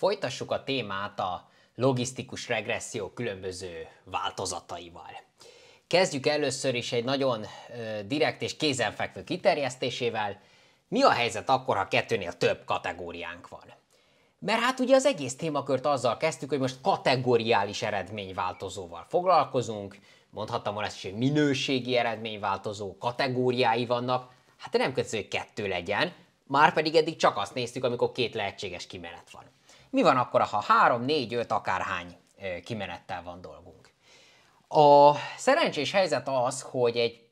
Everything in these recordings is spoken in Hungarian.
Folytassuk a témát a logisztikus regresszió különböző változataival. Kezdjük először is egy nagyon direkt és kézenfekvő kiterjesztésével. Mi a helyzet akkor, ha kettőnél több kategóriánk van? Mert hát ugye az egész témakört azzal kezdtük, hogy most kategoriális eredményváltozóval foglalkozunk, mondhattam volna ezt is, hogy minőségi eredményváltozó kategóriái vannak, hát nem kötöző, hogy kettő legyen, már pedig eddig csak azt néztük, amikor két lehetséges kimenet van. Mi van akkor, ha 3, 4, 5, akárhány kimenettel van dolgunk? A szerencsés helyzet az, hogy egy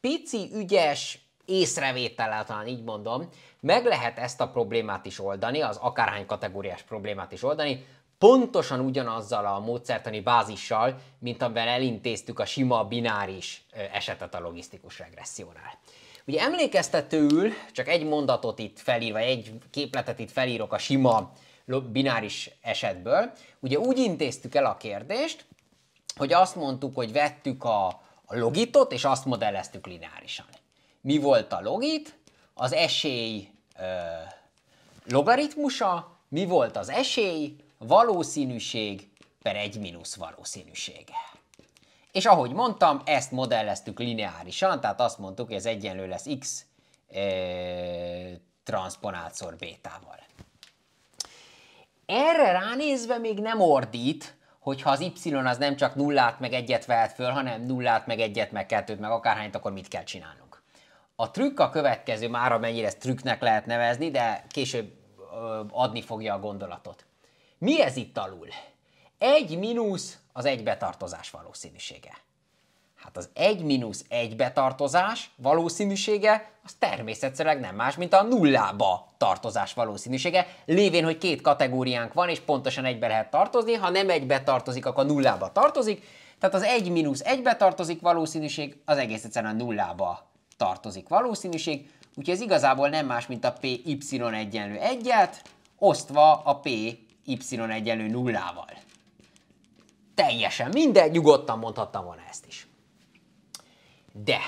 pici, ügyes észrevétellel, talán így mondom, meg lehet ezt a problémát is oldani, az akárhány kategóriás problémát is oldani, pontosan ugyanazzal a módszertani bázissal, mint amivel elintéztük a sima bináris esetet a logisztikus regressziónál. Ugye emlékeztetőül, csak egy mondatot itt felírva, egy képletet itt felírok a sima bináris esetből. Ugye úgy intéztük el a kérdést, hogy azt mondtuk, hogy vettük a, a logitot, és azt modelleztük lineárisan. Mi volt a logit? Az esély ö, logaritmusa, mi volt az esély, valószínűség per egy mínusz valószínűsége. És ahogy mondtam, ezt modelleztük lineárisan, tehát azt mondtuk, hogy ez egyenlő lesz x e, transponált bétával. Erre ránézve még nem ordít, hogyha az Y az nem csak nullát meg egyet vehet föl, hanem nullát meg egyet meg kettőt meg akárhányt, akkor mit kell csinálnunk. A trükk a következő, már amennyire ezt trükknek lehet nevezni, de később ö, adni fogja a gondolatot. Mi ez itt alul? Egy mínusz az egybetartozás valószínűsége. Hát az 1 mínusz 1 betartozás valószínűsége az természetszerűleg nem más, mint a nullába tartozás valószínűsége, lévén, hogy két kategóriánk van, és pontosan egybe lehet tartozni, ha nem egybe tartozik, akkor nullába tartozik, tehát az 1 mínusz 1 betartozik tartozik valószínűség, az egész egyszerűen a nullába tartozik valószínűség, úgyhogy ez igazából nem más, mint a PY egyenlő 1-et, osztva a PY egyenlő nullával. Teljesen mindegy, nyugodtan mondhattam volna ezt is. De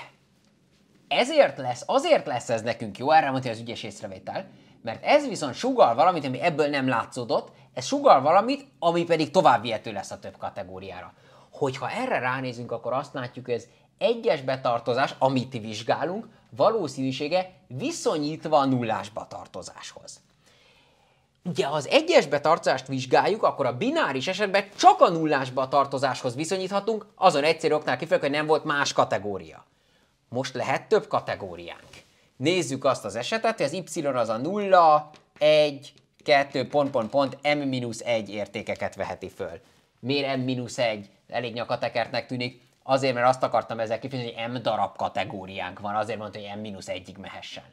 ezért lesz, azért lesz ez nekünk jó, erre mondja az ügyes észrevétel, mert ez viszont sugal valamit, ami ebből nem látszódott, ez sugal valamit, ami pedig tovább vihető lesz a több kategóriára. Hogyha erre ránézünk, akkor azt látjuk, hogy ez egyes betartozás, amit vizsgálunk, valószínűsége viszonyítva a nullás betartozáshoz. Ugye, ha az egyes betartozást vizsgáljuk, akkor a bináris esetben csak a nullásba a tartozáshoz viszonyíthatunk, azon egyszerű oknál kifejezően, hogy nem volt más kategória. Most lehet több kategóriánk. Nézzük azt az esetet, hogy az y az a 0, 1, 2, pont, pont, pont, m-1 értékeket veheti föl. Miért m-1? Elég nyakatekertnek tűnik. Azért, mert azt akartam ezzel kifejezni, hogy m darab kategóriánk van, azért mondta, hogy m-1-ig mehessen.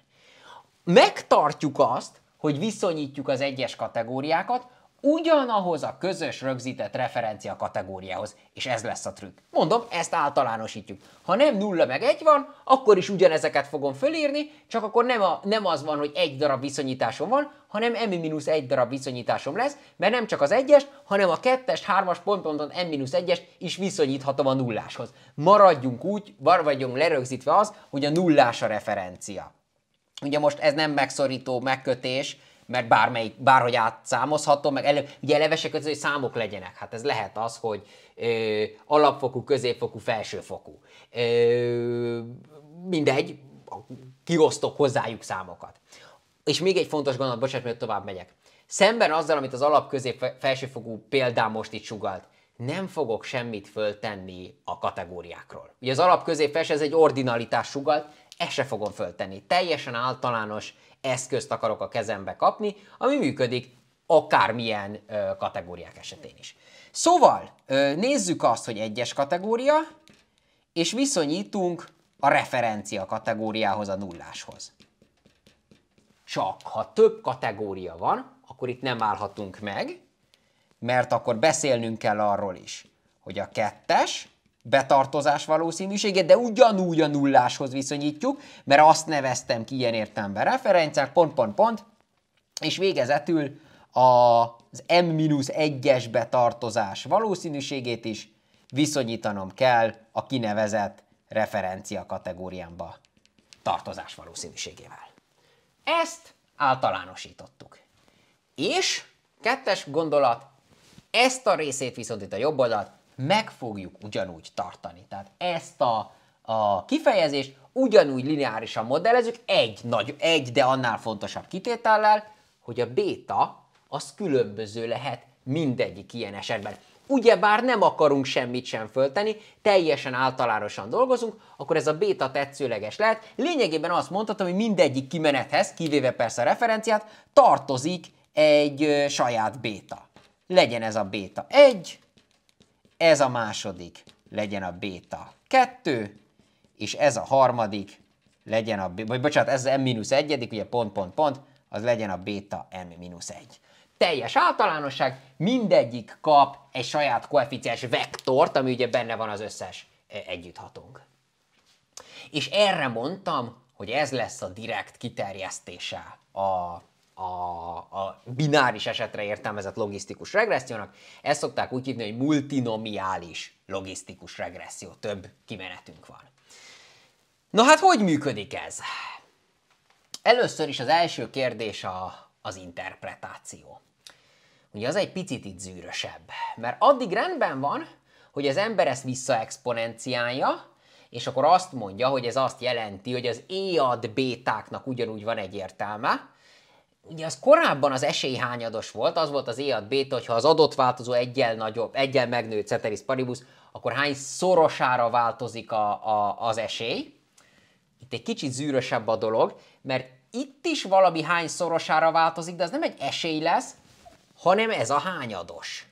Megtartjuk azt, hogy viszonyítjuk az egyes kategóriákat, ugyanahoz a közös rögzített referencia kategóriához, és ez lesz a trükk. Mondom, ezt általánosítjuk. Ha nem 0 meg 1 van, akkor is ugyanezeket fogom fölírni, csak akkor nem, a, nem az van, hogy egy darab viszonyításom van, hanem m egy darab viszonyításom lesz, mert nem csak az egyes, hanem a kettes, hármas ponton m minusz egyes is viszonyíthatom a nulláshoz. Maradjunk úgy, vagyunk lerögzítve az, hogy a nullás a referencia. Ugye most ez nem megszorító megkötés, mert bármelyik, bárhogy átszámozható, meg elő, ugye levesek se közül, hogy számok legyenek. Hát ez lehet az, hogy ö, alapfokú, középfokú, felsőfokú. Ö, mindegy, kiosztok hozzájuk számokat. És még egy fontos gondolat, bocsánat, mert tovább megyek. Szemben azzal, amit az közép felsőfokú példám most itt sugalt, nem fogok semmit föltenni a kategóriákról. Ugye az közép felső, ez egy ordinalitás sugalt, ezt se fogom föltenni. Teljesen általános eszközt akarok a kezembe kapni, ami működik akármilyen ö, kategóriák esetén is. Szóval ö, nézzük azt, hogy egyes kategória, és viszonyítunk a referencia kategóriához, a nulláshoz. Csak ha több kategória van, akkor itt nem állhatunk meg, mert akkor beszélnünk kell arról is, hogy a kettes betartozás valószínűségét, de ugyanúgy a nulláshoz viszonyítjuk, mert azt neveztem ki ilyen értelemben referenciák, pont, pont, pont, és végezetül az m-1-es betartozás valószínűségét is viszonyítanom kell a kinevezett referencia kategóriámba tartozás valószínűségével. Ezt általánosítottuk. És kettes gondolat, ezt a részét viszont itt a jobb oldalt meg fogjuk ugyanúgy tartani. Tehát ezt a, a kifejezést ugyanúgy lineárisan modellezzük egy, nagy, egy, de annál fontosabb kitétellel, hogy a béta az különböző lehet mindegyik ilyen esetben. Ugyebár nem akarunk semmit sem fölteni, teljesen általánosan dolgozunk, akkor ez a béta tetszőleges lehet. Lényegében azt mondhatom, hogy mindegyik kimenethez, kivéve persze a referenciát, tartozik egy saját béta. Legyen ez a béta 1, ez a második legyen a béta 2, és ez a harmadik legyen a, vagy bocsánat, ez az m-1, ugye pont, pont, pont, az legyen a béta m-1. Teljes általánosság, mindegyik kap egy saját koeficiens vektort, ami ugye benne van az összes e, együtthatónk. És erre mondtam, hogy ez lesz a direkt kiterjesztése a a, a bináris esetre értelmezett logisztikus regressziónak. Ezt szokták úgy hívni, hogy multinomiális logisztikus regresszió. Több kimenetünk van. Na hát hogy működik ez? Először is az első kérdés a, az interpretáció. Ugye az egy picit itt zűrösebb, mert addig rendben van, hogy az ember ezt visszaexponenciálja, és akkor azt mondja, hogy ez azt jelenti, hogy az E ad bétáknak ugyanúgy van egy értelme, ugye az korábban az esélyhányados volt, az volt az éjad e béta, hogyha az adott változó egyel nagyobb, egyel megnőtt ceteris paribus, akkor hány szorosára változik a, a, az esély. Itt egy kicsit zűrösebb a dolog, mert itt is valami hány szorosára változik, de ez nem egy esély lesz, hanem ez a hányados.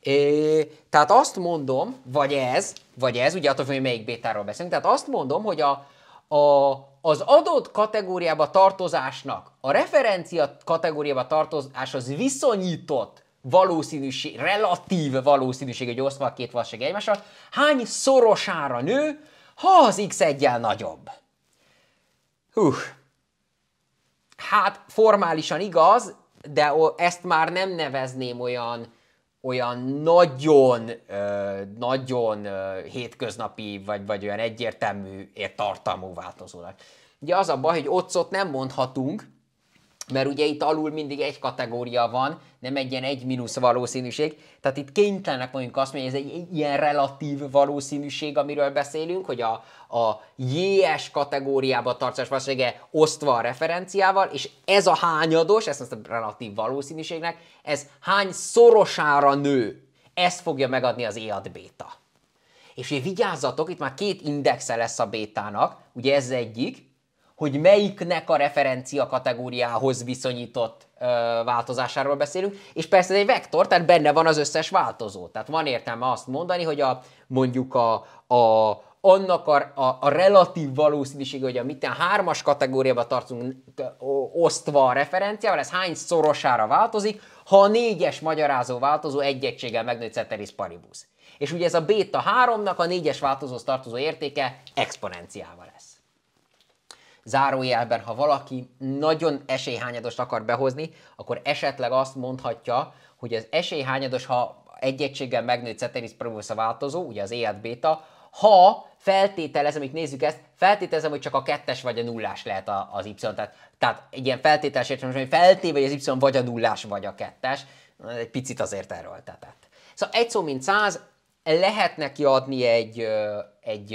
É, tehát azt mondom, vagy ez, vagy ez, ugye attól hogy melyik bétáról beszélünk, tehát azt mondom, hogy a, a, az adott kategóriába tartozásnak a referencia kategóriába tartozás az viszonyított valószínűség, relatív valószínűség, hogy osztva a két valóság egymással, hány szorosára nő, ha az x egyel nagyobb. Hú. Hát formálisan igaz, de ezt már nem nevezném olyan olyan nagyon, nagyon hétköznapi, vagy, vagy olyan egyértelmű tartalmú változónak. Ugye az a baj, hogy ott nem mondhatunk, mert ugye itt alul mindig egy kategória van, nem egy ilyen egy mínusz valószínűség, tehát itt kénytelenek mondjuk azt mondani, hogy ez egy, egy ilyen relatív valószínűség, amiről beszélünk, hogy a, a JS kategóriába tartozás valószínűsége osztva a referenciával, és ez a hányados, ezt a relatív valószínűségnek, ez hány szorosára nő, ezt fogja megadni az EAD beta. És ugye vigyázzatok, itt már két indexe lesz a bétának, ugye ez egyik, hogy melyiknek a referencia kategóriához viszonyított ö, változásáról beszélünk, és persze ez egy vektor, tehát benne van az összes változó. Tehát van értelme azt mondani, hogy a, mondjuk a, a, annak a, a, a relatív valószínűség, hogy a miten hármas kategóriába tartunk osztva a referenciával, ez hány szorosára változik, ha a négyes magyarázó változó egy egységgel megnőtt ceteris paribus. És ugye ez a beta 3-nak a négyes változó tartozó értéke exponenciával lesz zárójelben, ha valaki nagyon esélyhányadost akar behozni, akkor esetleg azt mondhatja, hogy az esélyhányados, ha egy egységgel megnőtt Ceteris Probus a változó, ugye az EAD beta, ha feltételezem, hogy nézzük ezt, feltételezem, hogy csak a kettes vagy a nullás lehet a, az y. Tehát, tehát egy ilyen feltételes értelem, hogy feltéve, hogy az y vagy a nullás vagy a kettes, egy picit azért erőltetett. Szóval egy szó mint száz, lehet neki adni egy, egy,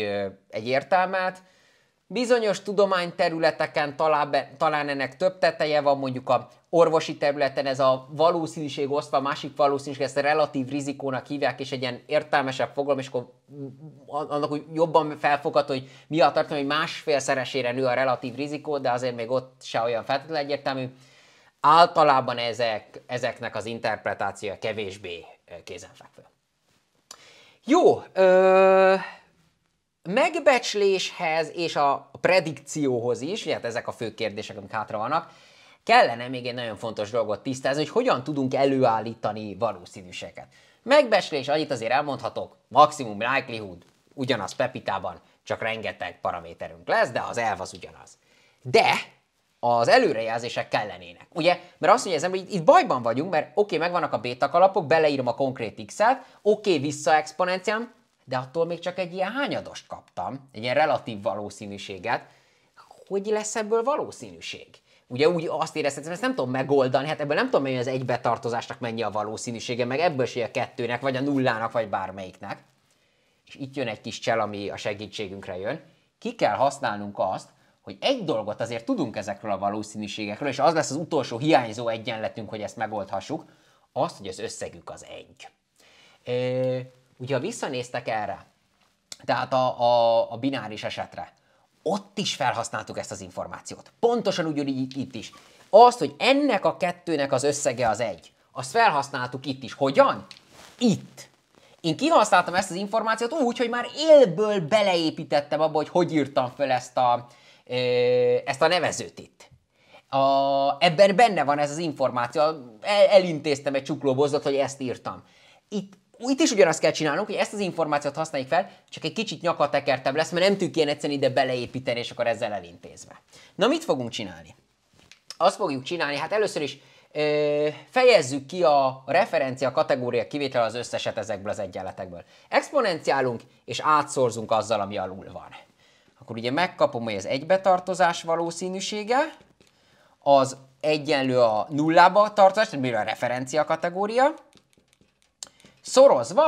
egy értelmet, Bizonyos tudományterületeken talán, be, talán ennek több teteje van, mondjuk a orvosi területen ez a valószínűség osztva, a másik valószínűség, ezt relatív rizikónak hívják, és egy ilyen értelmesebb fogalom, és akkor annak úgy jobban felfogad, hogy mi a tartalom, hogy másfélszeresére nő a relatív rizikó, de azért még ott se olyan feltétlenül egyértelmű. Általában ezek, ezeknek az interpretációja kevésbé kézenfekvő. Jó, ö- megbecsléshez és a predikcióhoz is, ugye hát ezek a fő kérdések, amik hátra vannak, kellene még egy nagyon fontos dolgot tisztázni, hogy hogyan tudunk előállítani valószínűséget. Megbecslés, annyit azért elmondhatok, maximum likelihood, ugyanaz Pepitában, csak rengeteg paraméterünk lesz, de az elv az ugyanaz. De az előrejelzések kellenének. Ugye? Mert azt mondja az ember, hogy itt bajban vagyunk, mert oké, okay, megvannak a béta beleírom a konkrét x-et, oké, okay, visszaexponenciám, de attól még csak egy ilyen hányadost kaptam, egy ilyen relatív valószínűséget, hogy lesz ebből valószínűség? Ugye úgy azt éreztem, ezt nem tudom megoldani, hát ebből nem tudom, hogy az egybetartozásnak mennyi a valószínűsége, meg ebből se a kettőnek, vagy a nullának, vagy bármelyiknek. És itt jön egy kis csel, ami a segítségünkre jön. Ki kell használnunk azt, hogy egy dolgot azért tudunk ezekről a valószínűségekről, és az lesz az utolsó hiányzó egyenletünk, hogy ezt megoldhassuk, azt, hogy az összegük az egy. Ugye, ha visszanéztek erre, tehát a, a, a bináris esetre, ott is felhasználtuk ezt az információt. Pontosan ugyanígy itt is. Azt, hogy ennek a kettőnek az összege az egy, azt felhasználtuk itt is. Hogyan? Itt. Én kihasználtam ezt az információt úgy, hogy már élből beleépítettem abba, hogy hogy írtam fel ezt a, ezt a nevezőt itt. A, ebben benne van ez az információ, el, elintéztem egy csuklóbozdot, hogy ezt írtam. Itt itt is ugyanazt kell csinálnunk, hogy ezt az információt használjuk fel, csak egy kicsit nyakat tekertebb lesz, mert nem tudjuk ilyen egyszerűen ide beleépíteni, és akkor ezzel elintézve. Na mit fogunk csinálni? Azt fogjuk csinálni, hát először is ö, fejezzük ki a referencia kategória kivétel az összeset ezekből az egyenletekből. Exponenciálunk, és átszorzunk azzal, ami alul van. Akkor ugye megkapom, hogy az egybetartozás valószínűsége, az egyenlő a nullába tartozás, tehát a referencia kategória, Szorozva,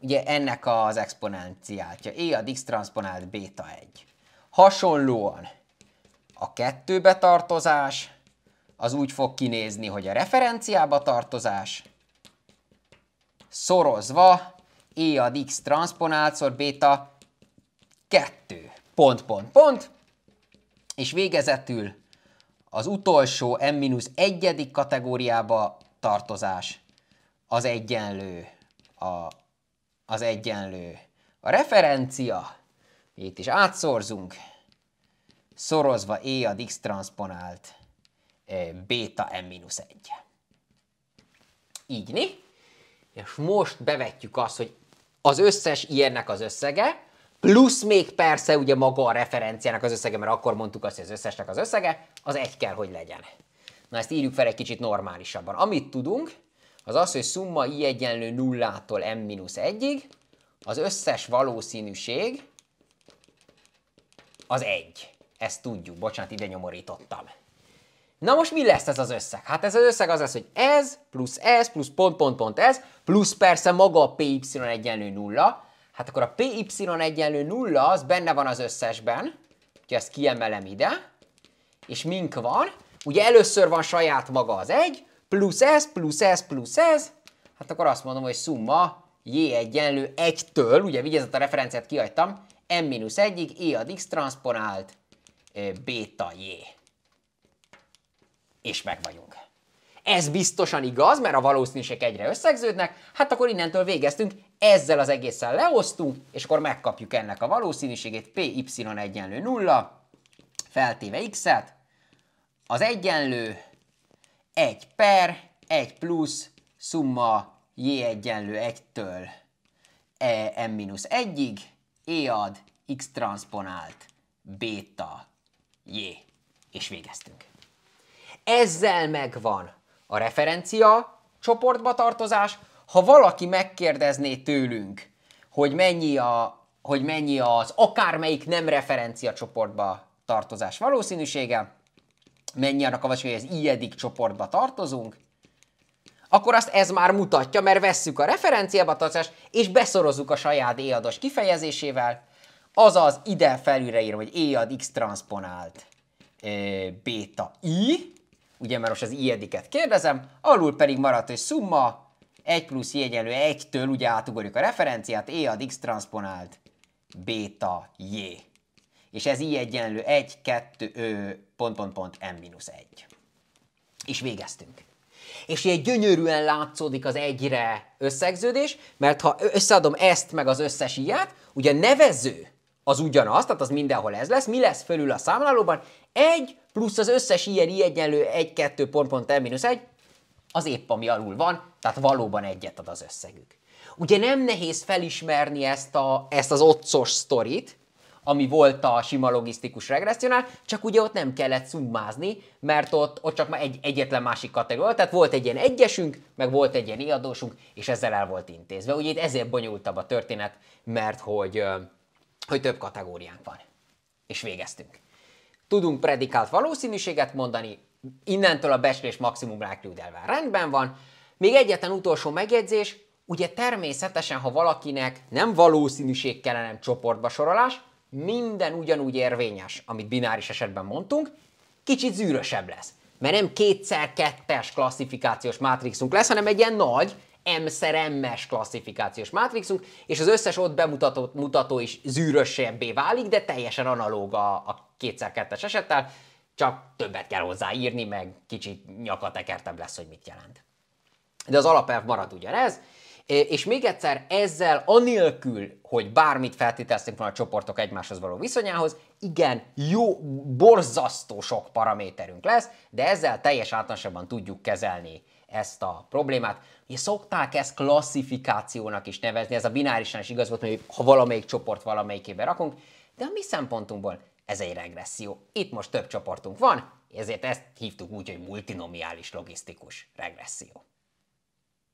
ugye ennek az exponenciáltja, E a X transponált beta 1. Hasonlóan a kettőbe tartozás, az úgy fog kinézni, hogy a referenciába tartozás, szorozva E ad X szor beta 2. Pont, pont, pont. És végezetül az utolsó M-1 egyedik kategóriába tartozás az egyenlő a, az egyenlő. A referencia, itt is átszorzunk, szorozva E ad X transponált e, beta M-1. Így, né? És most bevetjük azt, hogy az összes ilyennek az összege, plusz még persze ugye maga a referenciának az összege, mert akkor mondtuk azt, hogy az összesnek az összege, az egy kell, hogy legyen. Na ezt írjuk fel egy kicsit normálisabban. Amit tudunk, az az, hogy szumma i egyenlő nullától m-1-ig, az összes valószínűség az 1. Ezt tudjuk, bocsánat, ide nyomorítottam. Na most mi lesz ez az összeg? Hát ez az összeg az lesz, hogy ez, plusz ez, plusz pont, pont, pont ez, plusz persze maga a py egyenlő nulla, hát akkor a py egyenlő nulla az benne van az összesben, hogyha ezt kiemelem ide, és mink van, ugye először van saját maga az 1, plusz ez, plusz ez, plusz ez, hát akkor azt mondom, hogy szumma j egyenlő 1-től, ugye vigyázzat a referenciát kihagytam, m mínusz 1-ig, e ad x transponált, beta j. És meg vagyunk. Ez biztosan igaz, mert a valószínűség egyre összegződnek, hát akkor innentől végeztünk, ezzel az egészen leosztunk, és akkor megkapjuk ennek a valószínűségét, py egyenlő 0, feltéve x-et, az egyenlő 1 per, 1 plusz, szumma j egyenlő 1-től e, m-1-ig, e ad x transponált beta j. És végeztünk. Ezzel megvan a referencia csoportba tartozás. Ha valaki megkérdezné tőlünk, hogy mennyi, a, hogy mennyi az akármelyik nem referencia csoportba tartozás valószínűsége, mennyi a vagy, hogy az ijedik csoportba tartozunk, akkor azt ez már mutatja, mert vesszük a referenciába tartást, és beszorozzuk a saját éjados kifejezésével, azaz ide felülre írom, hogy éjad x transponált e, beta i, ugye mert most az ilyediket kérdezem, alul pedig maradt, hogy szumma 1 plusz i egyenlő 1-től, ugye átugorjuk a referenciát, éjad x transponált beta j és ez i egyenlő 1, 2, ö, pont, pont, pont, n-1. És végeztünk. És ilyen gyönyörűen látszódik az egyre összegződés, mert ha összeadom ezt meg az összes ilyet, ugye nevező az ugyanaz, tehát az mindenhol ez lesz, mi lesz fölül a számlálóban? 1 plusz az összes ilyen i egyenlő 1, 2, pont, pont, n-1, az épp ami alul van, tehát valóban egyet ad az összegük. Ugye nem nehéz felismerni ezt, a, ezt az otcos sztorit, ami volt a sima logisztikus regresszionál, csak ugye ott nem kellett szummázni, mert ott, ott csak már egy, egyetlen másik kategória, volt, tehát volt egy ilyen egyesünk, meg volt egy ilyen iadósunk, és ezzel el volt intézve. Ugye itt ezért bonyolultabb a történet, mert hogy, hogy több kategóriánk van. És végeztünk. Tudunk predikált valószínűséget mondani, innentől a becslés maximum küldelve rendben van. Még egyetlen utolsó megjegyzés, ugye természetesen, ha valakinek nem valószínűség kellene, csoportba sorolás, minden ugyanúgy érvényes, amit bináris esetben mondtunk, kicsit zűrösebb lesz. Mert nem kétszer kettes klasszifikációs mátrixunk lesz, hanem egy ilyen nagy, m szer M-es klasszifikációs mátrixunk, és az összes ott bemutató mutató is zűrösebbé válik, de teljesen analóg a, a kétszer kettes esettel, csak többet kell hozzáírni, meg kicsit nyakatekertebb lesz, hogy mit jelent. De az alapelv marad ugyanez, és még egyszer ezzel, anélkül, hogy bármit feltételeztünk volna a csoportok egymáshoz való viszonyához, igen, jó, borzasztó sok paraméterünk lesz, de ezzel teljes általánosabban tudjuk kezelni ezt a problémát. Ugye szokták ezt klasszifikációnak is nevezni, ez a binárisan is igaz volt, hogy ha valamelyik csoport valamelyikébe rakunk, de a mi szempontunkból ez egy regresszió. Itt most több csoportunk van, ezért ezt hívtuk úgy, hogy multinomiális logisztikus regresszió.